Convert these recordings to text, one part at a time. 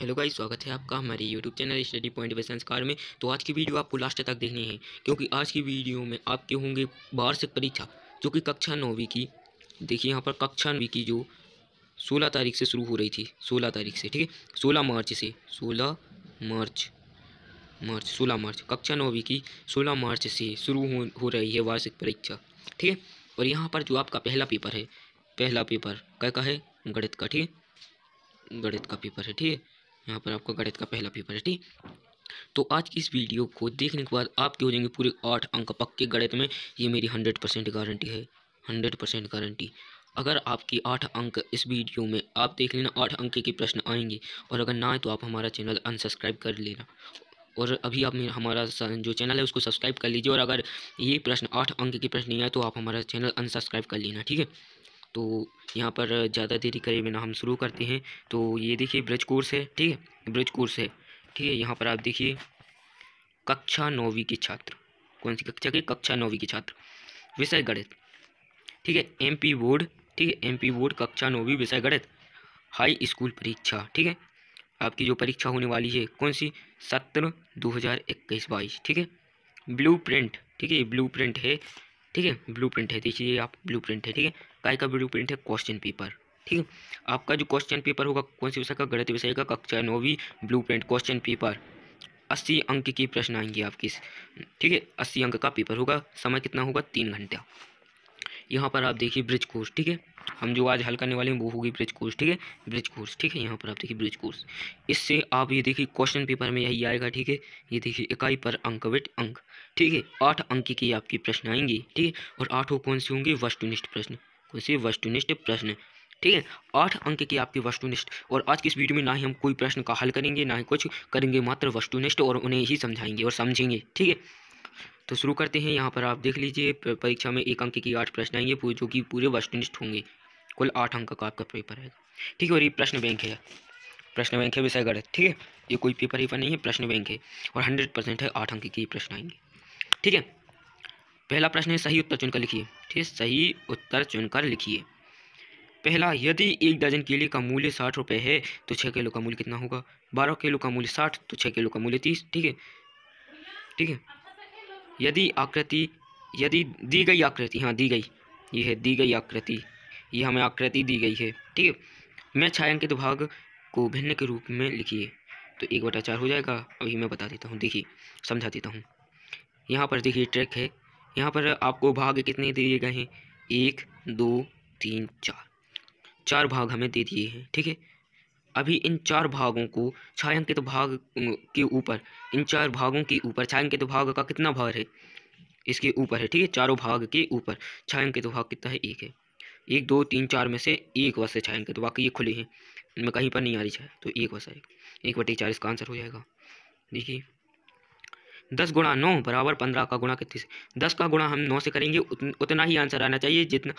Hello guys स्वागत है आपका हमारे YouTube channel Study Point by Sanskar में तो आज की वीडियो आपको लास्ट तक देखनी है क्योंकि आज की वीडियो में आपके होंगे वार्षिक परीक्षा जो कि कक्षा नौवीं की देखिए यहाँ पर कक्षा नौवीं की जो सोलह तारीख से शुरू हो रही थी सोलह तारीख से ठीक है सोलह मार्च से सोलह मार्च मार्च सोलह मार्च कक्षा नौवीं की सोलह मार्च से शुरू हो, हो रही है वार्षिक परीक्षा ठीक है और यहाँ पर जो आपका पहला पेपर है पहला पेपर क्या का है गणित का ठीक है गणित का पेपर है ठीक है यहाँ पर आपका गणित का पहला पेपर है ठीक तो आज की इस वीडियो को देखने के बाद आपके हो जाएंगे पूरे आठ अंक पक्के गणित में ये मेरी हंड्रेड परसेंट गारंटी है हंड्रेड परसेंट गारंटी अगर आपकी आठ अंक इस वीडियो में आप देख लेना आठ अंक के प्रश्न आएंगे और अगर ना आए तो आप हमारा चैनल अनसब्सक्राइब कर लेना और अभी आप हमारा जो चैनल है उसको सब्सक्राइब कर लीजिए और अगर ये प्रश्न आठ अंक के प्रश्न नहीं आए तो आप हमारा चैनल अनसब्सक्राइब कर लेना ठीक है तो यहाँ पर ज़्यादा देरी करे बिना हम शुरू करते हैं तो ये देखिए ब्रज कोर्स है ठीक है ब्रज कोर्स है ठीक है यहाँ पर आप देखिए कक्षा नौवीं के छात्र कौन सी कक्षा के कक्षा नौवीं के छात्र विषय गणित ठीक है एम पी बोर्ड ठीक है एम पी बोर्ड कक्षा नौवीं विषय गणित हाई स्कूल परीक्षा ठीक है आपकी जो परीक्षा होने वाली है कौन सी सत्र दो हज़ार इक्कीस बाईस ठीक है ब्लू प्रिंट ठीक है ब्लू प्रिंट है ठीक है ब्लू प्रिंट है देखिए आप ब्लू प्रिंट है ठीक है काय का ब्लू प्रिंट है क्वेश्चन पेपर ठीक है आपका जो क्वेश्चन पेपर होगा कौन से विषय का गणित विषय का कक्षा नौवीं ब्लू प्रिंट क्वेश्चन पेपर अस्सी अंक की प्रश्न आएंगे आपके ठीक है अस्सी अंक का पेपर होगा समय कितना होगा तीन घंटा यहाँ पर आप देखिए ब्रिज कोर्स ठीक है हम जो आज हल करने वाले हैं वो होगी ब्रिज कोर्स ठीक है ब्रिज कोर्स ठीक है यहाँ पर आप देखिए ब्रिज कोर्स इससे आप ये देखिए क्वेश्चन पेपर में यही आएगा ठीक है ये देखिए इकाई पर अंक विट अंक ठीक है आठ अंक की आपकी प्रश्न आएंगे ठीक है और आठों कौन से होंगे वस्तुनिष्ठ प्रश्न कौन से वस्तुनिष्ठ प्रश्न ठीक है आठ अंक की आपकी वस्तुनिष्ठ और आज की इस वीडियो में ना ही हम कोई प्रश्न का हल करेंगे ना ही कुछ करेंगे मात्र वस्तुनिष्ठ और उन्हें ही समझाएंगे और समझेंगे ठीक है तो शुरू करते हैं यहाँ पर आप देख लीजिए परीक्षा में एक अंक की आठ प्रश्न आएंगे जो कि पूरे वस्तुनिष्ठ होंगे कुल आठ अंक का आपका पेपर है ठीक है और ये प्रश्न बैंक है प्रश्न बैंक है विषय गणित ठीक है ये कोई पेपर ही नहीं है प्रश्न बैंक है और हंड्रेड परसेंट है आठ अंक के प्रश्न आएंगे ठीक है पहला प्रश्न है सही उत्तर चुनकर लिखिए ठीक है सही उत्तर चुनकर लिखिए पहला यदि एक दर्जन केले का मूल्य साठ रुपये है तो छः किलो का मूल्य कितना होगा बारह किलो का मूल्य साठ तो छः किलो का मूल्य तीस ठीक है ठीक है यदि आकृति यदि दी गई आकृति हाँ दी गई ये है दी गई आकृति ये हमें आकृति दी गई है ठीक है मैं छायांकित भाग को भिन्न के रूप में लिखिए तो एक बटा चार हो जाएगा अभी मैं बता देता हूँ देखिए समझा देता हूँ यहाँ पर देखिए ट्रैक है यहाँ पर आपको भाग कितने दिए गए हैं एक दो तीन चार चार भाग हमें दे दिए हैं ठीक है अभी इन चार भागों को छायांकित तो भाग के ऊपर इन चार भागों के ऊपर छायांकित तो भाग का कितना भार है इसके ऊपर है ठीक है चारों भाग के ऊपर छायांकित तो भाग कितना है एक है एक दो तीन चार में से एक वस छायांकित बाकी ये खुले हैं इनमें कहीं पर नहीं आ रही छाया तो एक वस एक एक बटे चार इसका आंसर हो जाएगा देखिए दस गुणा नौ बराबर पंद्रह का गुणा कितने से दस का गुणा हम नौ से करेंगे उतन, उतना ही आंसर आना चाहिए जितना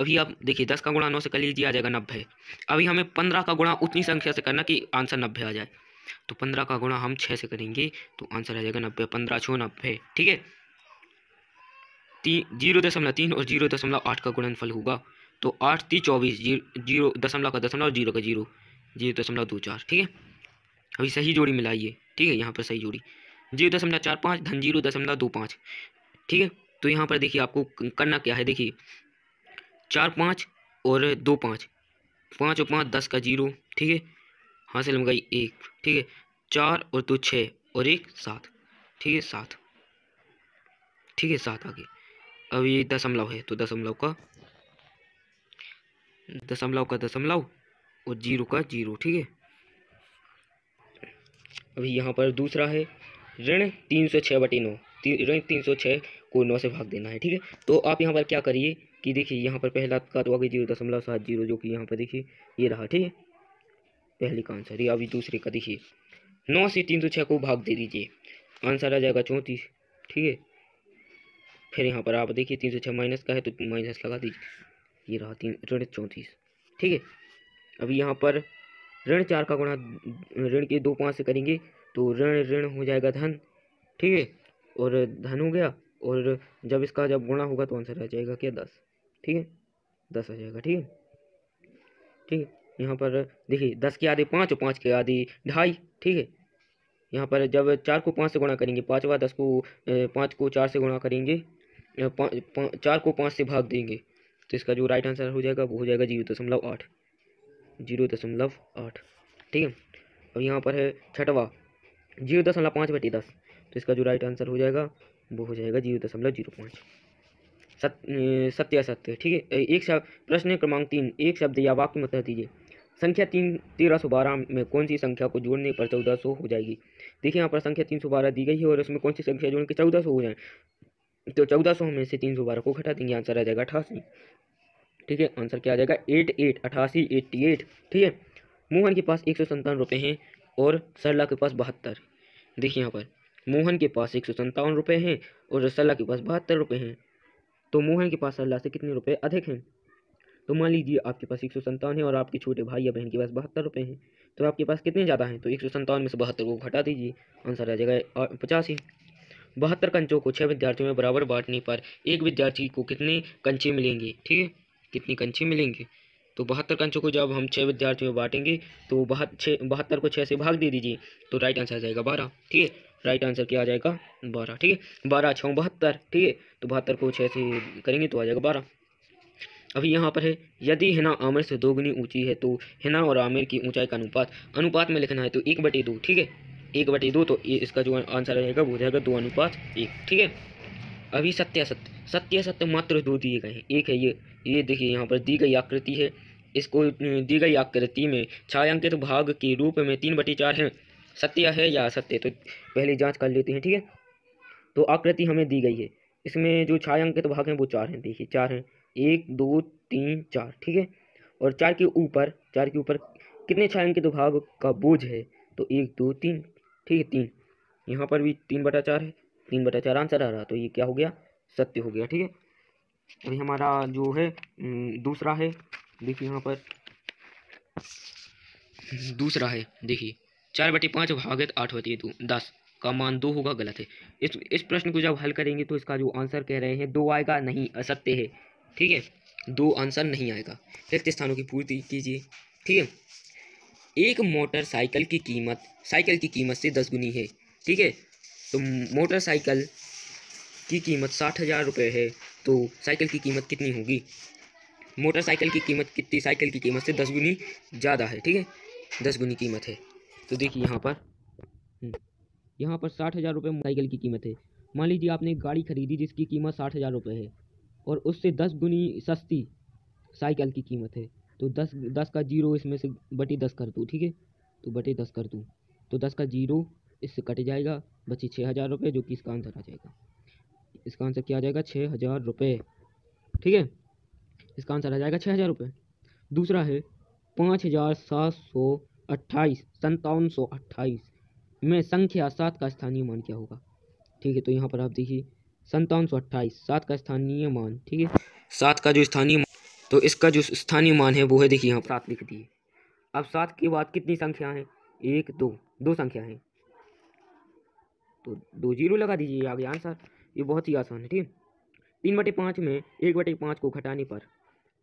अभी आप देखिए दस का गुणा नौ से कर लीजिए आ जाएगा नब्बे अभी हमें पंद्रह का गुणा उतनी संख्या से करना कि आंसर नब्बे आ जाए तो पंद्रह का गुणा हम छः से करेंगे तो आंसर आ जाएगा नब्बे पंद्रह छो नब्बे ठीक है तीन जीरो दशमलव तीन और जीरो दशमलव आठ का गुणनफल होगा तो आठ तीन चौबीस जीरो दशमलव का दशमलव और जीरो का जीरो जीरो दशमलव दो चार ठीक है अभी सही जोड़ी मिलाइए ठीक है यहाँ पर सही जोड़ी जीरो दशमलव चार पाँच धन जीरो दशमलव दो पाँच ठीक है तो यहाँ पर देखिए आपको करना क्या है देखिए चार पाँच और दो पाँच पाँच और पाँच दस का जीरो ठीक है हाँ से गई एक ठीक है चार और दो छः और एक सात ठीक है सात ठीक है सात आगे अब ये दशमलव है तो दशमलव का दशमलव का दशमलव और जीरो का जीरो ठीक है अभी यहाँ पर दूसरा है ऋण तीन सौ छः बटे नौ ऋण तीन सौ छः को नौ से भाग देना है ठीक है तो आप यहाँ पर क्या करिए कि देखिए यहाँ पर पहला आपका तो आगे जीरो दशमलव सात जीरो जो कि यहाँ पर देखिए ये रहा ठीक है पहले का आंसर ये अभी दूसरे का देखिए नौ से तीन सौ छः को भाग दे दीजिए आंसर आ जाएगा चौंतीस ठीक है फिर यहाँ पर आप देखिए तीन सौ छः माइनस का है तो माइनस लगा दीजिए ये रहा तीन ऋण चौंतीस ठीक है अभी यहाँ पर ऋण चार का गुणा ऋण के दो पाँच से करेंगे तो ऋण ऋण हो जाएगा धन ठीक है और धन हो गया और जब इसका जब गुणा होगा तो आंसर आ जाएगा क्या दस ठीक है दस हो जाएगा ठीक है ठीक है यहाँ पर देखिए दस के आधे पाँच और पाँच के आधे ढाई ठीक है यहाँ पर जब चार को पाँच से गुणा करेंगे पाँचवा दस को पाँच को चार से गुणा करेंगे चार को पाँच से भाग देंगे तो इसका जो राइट आंसर हो जाएगा वो हो जाएगा जीरो दशमलव आठ जीरो दशमलव आठ ठीक है अब यहाँ पर है छठवा जीरो दशमलव पाँच बटी दस तो इसका जो राइट आंसर हो जाएगा वो हो जाएगा जीरो दशमलव जीरो पाँच सत्य असत्य ठीक है एक शब्द प्रश्न क्रमांक तीन एक शब्द या वाक्य में उत्तर दीजिए संख्या तीन तेरह सौ बारह में कौन सी संख्या को जोड़ने पर चौदह सौ हो जाएगी देखिए यहाँ पर संख्या तीन सौ बारह दी गई है और इसमें कौन सी संख्या जोड़ने के चौदह सौ हो जाए तो चौदह सौ में से तीन सौ बारह को घटा देंगे आंसर आ जाएगा अठासी ठीक है आंसर क्या आ जाएगा एट एट अठासी एट्टी एट ठीक है मोहन के पास एक सौ संतावन रुपये हैं और सरला के पास बहत्तर देखिए यहाँ पर मोहन के पास एक सौ संतावन रुपये हैं और सरला के पास बहत्तर रुपये हैं तो मोहन के पास अल्लाह से कितने रुपए अधिक हैं तो मान लीजिए आपके पास एक सौ है और आपके छोटे भाई या बहन के पास बहत्तर रुपये हैं तो आपके पास कितने ज़्यादा हैं तो एक सौ में से बहत्तर को घटा दीजिए आंसर आ जाएगा पचासी बहत्तर कंचों को छः विद्यार्थियों में बराबर बांटने पर एक विद्यार्थी को कितने कंचे मिलेंगे ठीक है कितने कंचे मिलेंगे तो बहत्तर कंचों को जब हम छः विद्यार्थियों में बांटेंगे तो बहत छः बहत्तर को छः से भाग दे दीजिए तो राइट आंसर आ जाएगा बारह ठीक है राइट आंसर क्या आ जाएगा बारह ठीक है बारह छः बहत्तर ठीक है तो बहत्तर को छः से करेंगे तो आ जाएगा बारह अभी यहाँ पर है यदि हिना आमिर से दोगुनी ऊंची है तो हिना और आमिर की ऊंचाई का अनुपात अनुपात में लिखना है तो एक बटे दो ठीक है एक बटे दो तो इसका जो आंसर रहेगा वो जाएगा दो अनुपात एक ठीक है अभी सत्य सत्य सत्य सत्य मात्र दो दिए गए हैं एक है ये ये देखिए यहाँ पर दी गई आकृति है इसको दी गई आकृति में छायांकित भाग के रूप में तीन बटी चार हैं सत्य है या असत्य तो पहले जांच कर लेते हैं ठीक है तो आकृति हमें दी गई है इसमें जो छायांकित भाग हैं वो चार हैं देखिए चार हैं एक दो तीन चार ठीक है और चार के ऊपर चार के ऊपर कितने छायांकित भाग का बोझ है तो एक दो तीन ठीक है तीन यहाँ पर भी तीन बटा चार है तीन बटा चार आंसर आ रहा तो ये क्या हो गया सत्य हो गया ठीक है अभी हमारा जो है दूसरा है देखिए यहाँ पर दूसरा है देखिए चार बटी पाँच भागत आठ बटी है तो दस का मान दो होगा गलत है इस इस प्रश्न को जब हल करेंगे तो इसका जो आंसर कह रहे हैं दो आएगा नहीं असत्य है ठीक है दो आंसर नहीं आएगा रिक्त स्थानों की पूर्ति कीजिए ठीक है एक मोटरसाइकिल की कीमत साइकिल की कीमत से दस गुनी है ठीक है तो मोटरसाइकिल की कीमत साठ हज़ार रुपये है तो साइकिल की कीमत कितनी होगी मोटरसाइकिल की कीमत कितनी साइकिल की कीमत से दस गुनी ज़्यादा है ठीक है दस गुनी कीमत है तो देखिए यहाँ पर हम्म। यहाँ पर साठ हज़ार रुपये साइकिल की कीमत है मान लीजिए आपने एक गाड़ी खरीदी जिसकी कीमत साठ हज़ार रुपये है और उससे दस गुनी सस्ती साइकिल की कीमत है तो दस दस का जीरो इसमें से बटे दस कर दूँ ठीक है तो बटे दस कर दूँ तो दस का जीरो इससे कट जाएगा बचे छः हज़ार रुपये जो कि इसका आंसर आ जाएगा इसका आंसर क्या आ जाएगा छः हज़ार रुपये ठीक है इसका आंसर आ जाएगा छः हज़ार रुपये दूसरा है पाँच हज़ार सात सौ अट्ठाईस सत्तावन सौ अट्ठाईस में संख्या सात का स्थानीय मान क्या होगा ठीक है तो यहाँ पर आप देखिए संतावन सौ अट्ठाईस सात का स्थानीय मान ठीक है सात का जो स्थानीय तो इसका जो स्थानीय मान है वो है देखिए यहाँ पर आप लिख दिए अब सात के बाद कितनी संख्या है एक दो दो संख्या है तो दो जीरो लगा दीजिए आगे आंसर ये बहुत ही आसान है ठीक है तीन बटे पाँच में एक बटे पाँच को घटाने पर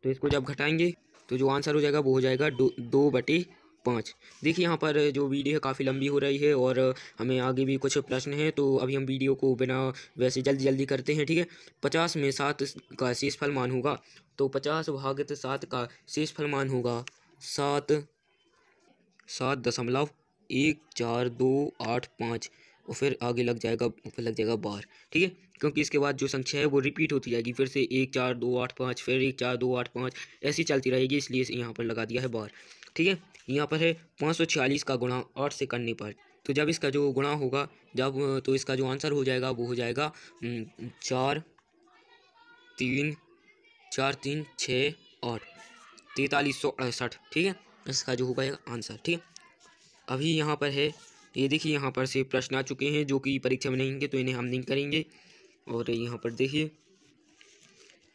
तो इसको जब घटाएंगे तो जो आंसर हो जाएगा वो हो जाएगा दो, दो बटे पाँच देखिए यहाँ पर जो वीडियो है काफ़ी लंबी हो रही है और हमें आगे भी कुछ प्रश्न हैं तो अभी हम वीडियो को बिना वैसे जल्दी जल्दी करते हैं ठीक है पचास में सात का शेषफल मान होगा तो पचास भागित सात का शेषफल मान होगा सात सात दशमलव एक चार दो आठ पाँच और फिर आगे लग जाएगा फिर लग जाएगा बार ठीक है क्योंकि इसके बाद जो संख्या है वो रिपीट होती जाएगी फिर से एक चार दो आठ पाँच फिर एक चार दो आठ पाँच ऐसी चलती रहेगी इसलिए यहाँ पर लगा दिया है बार ठीक है यहाँ पर है पाँच का गुणा आठ से करने पर तो जब इसका जो गुणा होगा जब तो इसका जो आंसर हो जाएगा वो हो जाएगा चार तीन चार तीन छः और तैतालीस सौ अड़सठ ठीक है इसका जो होगा आंसर ठीक है अभी यहाँ पर है ये देखिए यहाँ पर से प्रश्न आ चुके हैं जो कि परीक्षा में नहीं होंगे तो इन्हें हम नहीं करेंगे और यहाँ पर देखिए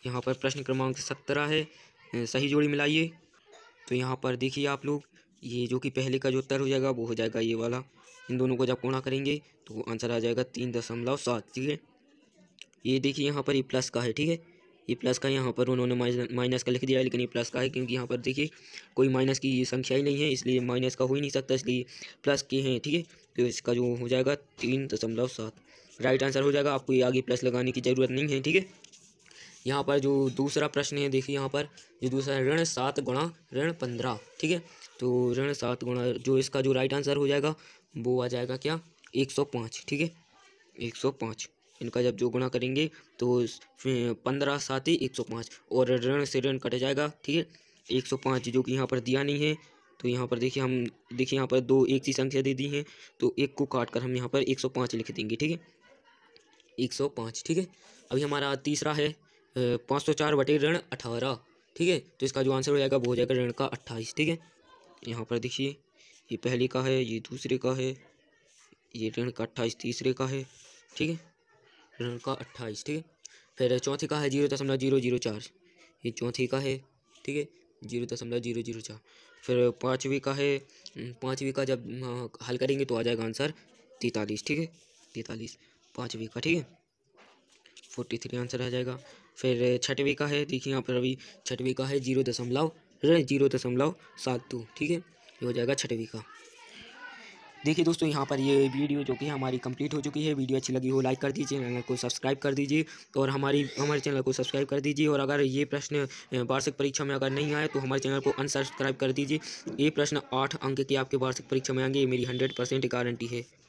यहाँ पर प्रश्न क्रमांक सत्रह है सही जोड़ी मिलाइए तो यहाँ पर देखिए आप लोग ये जो कि पहले का जो उत्तर हो जाएगा वो हो जाएगा ये वाला इन दोनों को जब कोणा करेंगे तो आंसर आ जाएगा तीन दशमलव सात ठीक है ये देखिए यहाँ पर ये प्लस का है ठीक है ये प्लस का यहाँ पर उन्होंने माइनस का लिख दिया है लेकिन ये प्लस का है क्योंकि यहाँ पर देखिए कोई माइनस की संख्या ही नहीं है इसलिए माइनस का हो ही नहीं सकता इसलिए प्लस के हैं ठीक है तो इसका जो हो जाएगा तीन दशमलव सात राइट आंसर हो जाएगा आपको ये आगे प्लस लगाने की ज़रूरत नहीं है ठीक है यहाँ पर जो दूसरा प्रश्न है देखिए यहाँ पर जो दूसरा ऋण सात गुणा ऋण पंद्रह ठीक है तो ऋण सात गुणा जो इसका जो राइट आंसर हो जाएगा वो आ जाएगा क्या एक सौ पाँच ठीक है एक सौ पाँच इनका जब जो गुणा करेंगे तो पंद्रह सात ही एक सौ पाँच और ऋण से ऋण कट जाएगा ठीक है एक सौ पाँच जो कि यहाँ पर दिया नहीं है तो यहाँ पर देखिए हम देखिए यहाँ पर दो एक सी संख्या दे दी है तो एक को काट कर हम यहाँ पर एक सौ पाँच लिख देंगे ठीक है एक सौ पाँच ठीक है अभी हमारा तीसरा है पाँच सौ चार बटे ऋण अठारह ठीक है तो इसका जो आंसर हो जाएगा वो हो जाएगा ऋण का अट्ठाईस ठीक है यहाँ पर देखिए ये पहले का है ये दूसरे का है ये ऋण का अट्ठाईस तीसरे का है ठीक है ऋण का अट्ठाईस ठीक है फिर चौथे का है जीरो दशमलव जीरो जीरो चार ये चौथे का है ठीक है जीरो दशमलव जीरो जीरो चार फिर पाँचवीं का है पाँचवीं का जब हल करेंगे तो आ जाएगा आंसर तैतालीस ठीक है तैतालीस पाँचवीं का ठीक है फोर्टी थ्री आंसर आ जाएगा फिर छठवीं का है देखिए यहाँ पर अभी छठवीं का है जीरो दशमलव जीरो दशमलव सात दो ठीक है ये हो जाएगा छठवीं का देखिए दोस्तों यहाँ पर ये वीडियो जो कि हमारी कंप्लीट हो चुकी है वीडियो अच्छी लगी हो लाइक कर दीजिए चैनल को सब्सक्राइब कर दीजिए और हमारी हमारे चैनल को सब्सक्राइब कर दीजिए और अगर ये प्रश्न वार्षिक परीक्षा में अगर नहीं आए तो हमारे चैनल को अनसब्सक्राइब कर दीजिए ये प्रश्न आठ अंक की आपके वार्षिक परीक्षा में आएंगे ये मेरी हंड्रेड गारंटी है